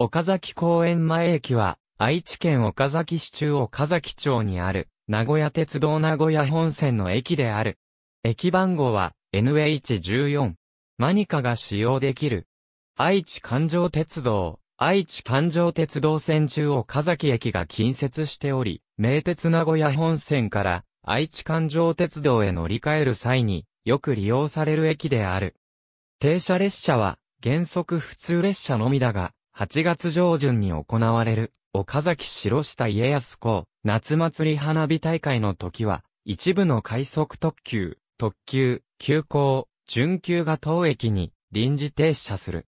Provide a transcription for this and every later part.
岡崎公園前駅は、愛知県岡崎市中岡崎町にある、名古屋鉄道名古屋本線の駅である。駅番号は、NH14。マニカが使用できる。愛知環状鉄道、愛知環状鉄道線中岡崎駅が近接しており、名鉄名古屋本線から愛知環状鉄道へ乗り換える際によく利用される駅である。停車列車は原則普通列車のみだが、8月上旬に行われる、岡崎城下家康公、夏祭り花火大会の時は、一部の快速特急、特急、急行、準急が当駅に臨時停車する。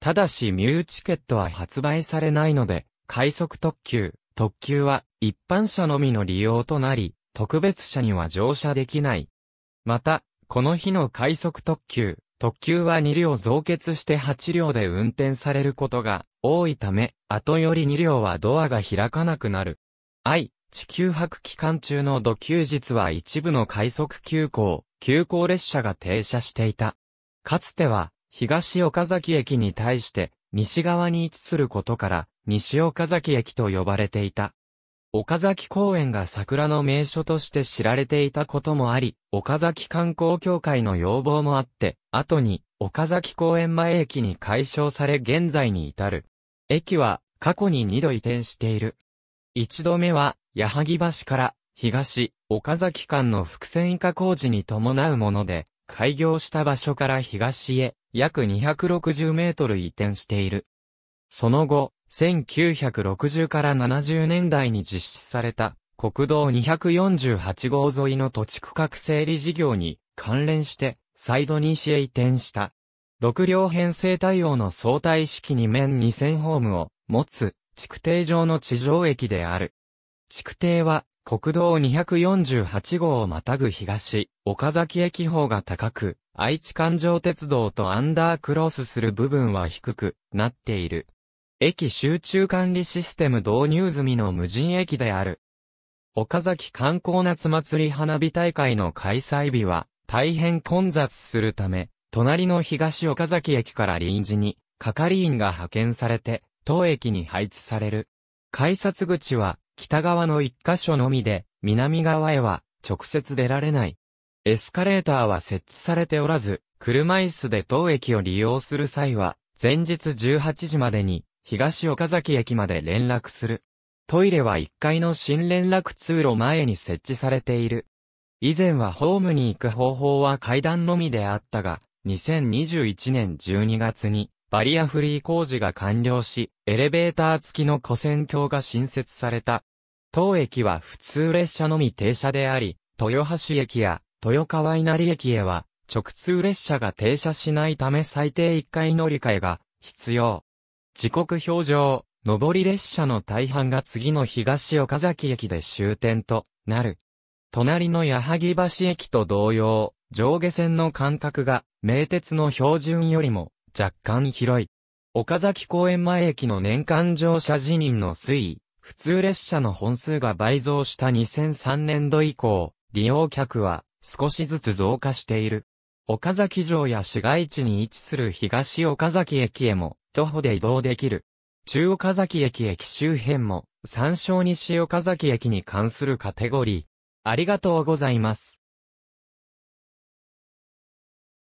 ただしミューチケットは発売されないので、快速特急、特急は一般車のみの利用となり、特別車には乗車できない。また、この日の快速特急、特急は2両増結して8両で運転されることが多いため、後より2両はドアが開かなくなる。I、地球博期間中の土休日は一部の快速急行、急行列車が停車していた。かつては、東岡崎駅に対して、西側に位置することから、西岡崎駅と呼ばれていた。岡崎公園が桜の名所として知られていたこともあり、岡崎観光協会の要望もあって、後に岡崎公園前駅に解消され現在に至る。駅は過去に2度移転している。1度目は、矢作橋から東、岡崎間の複線以下工事に伴うもので、開業した場所から東へ約260メートル移転している。その後、1960から70年代に実施された国道248号沿いの土地区画整理事業に関連して、サイド西へ移転した。6両編成対応の相対式2面2000ホームを持つ、築堤上の地上駅である。築堤は、国道248号をまたぐ東、岡崎駅方が高く、愛知環状鉄道とアンダークロスする部分は低くなっている。駅集中管理システム導入済みの無人駅である。岡崎観光夏祭り花火大会の開催日は大変混雑するため、隣の東岡崎駅から臨時に、係員が派遣されて、当駅に配置される。改札口は、北側の一箇所のみで、南側へは、直接出られない。エスカレーターは設置されておらず、車椅子で当駅を利用する際は、前日18時までに、東岡崎駅まで連絡する。トイレは1階の新連絡通路前に設置されている。以前はホームに行く方法は階段のみであったが、2021年12月にバリアフリー工事が完了し、エレベーター付きの古線橋が新設された。当駅は普通列車のみ停車であり、豊橋駅や豊川稲荷駅へは直通列車が停車しないため最低1回乗り換えが必要。時刻表上、上り列車の大半が次の東岡崎駅で終点となる。隣の矢作橋駅と同様、上下線の間隔が名鉄の標準よりも若干広い。岡崎公園前駅の年間乗車辞任の推移、普通列車の本数が倍増した2003年度以降、利用客は少しずつ増加している。岡崎城や市街地に位置する東岡崎駅へも徒歩で移動できる。中岡崎駅駅周辺も参照西岡崎駅に関するカテゴリー。ありがとうございます。